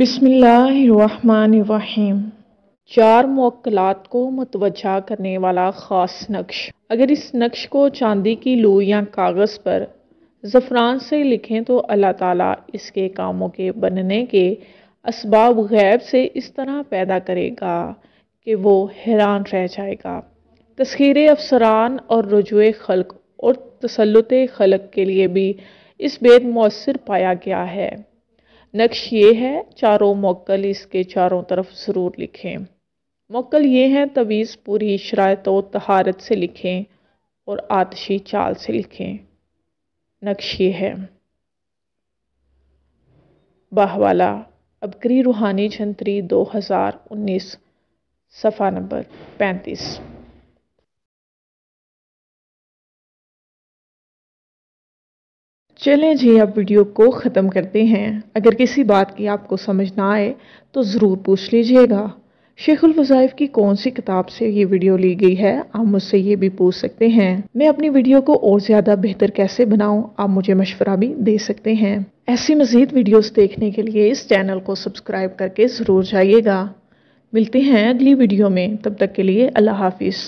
बसमीम चार मौकलात को मतवजा करने वाला ख़ास नक्श अगर इस नक्श को चांदी की लू या कागज़ पर ज़फ़रान से लिखें तो अल्लाह ताला इसके कामों के बनने के इसबाब गैब से इस तरह पैदा करेगा कि वो हैरान रह जाएगा तस्खीर अफसरान और रजुए खलक और तसलुत खलक के लिए भी इस बेद मौसर पाया गया है नक्श ये है चारों मोकल इसके चारों तरफ ज़रूर लिखें मोकल ये हैं तवीज़ पूरी शरात व तहारत से लिखें और आतशी चाल से लिखें नक्श ये है बाहवाला अबकरी रूहानी छंतरी 2019 सफ़ा नंबर 35 चलें जी आप वीडियो को ख़त्म करते हैं अगर किसी बात की आपको समझ ना आए तो ज़रूर पूछ लीजिएगा शेखुल वज़ाइफ की कौन सी किताब से ये वीडियो ली गई है आप मुझसे ये भी पूछ सकते हैं मैं अपनी वीडियो को और ज़्यादा बेहतर कैसे बनाऊं आप मुझे मशवरा भी दे सकते हैं ऐसी मज़ीद वीडियोस देखने के लिए इस चैनल को सब्सक्राइब करके ज़रूर जाइएगा मिलते हैं अगली वीडियो में तब तक के लिए अल्लाह हाफिज़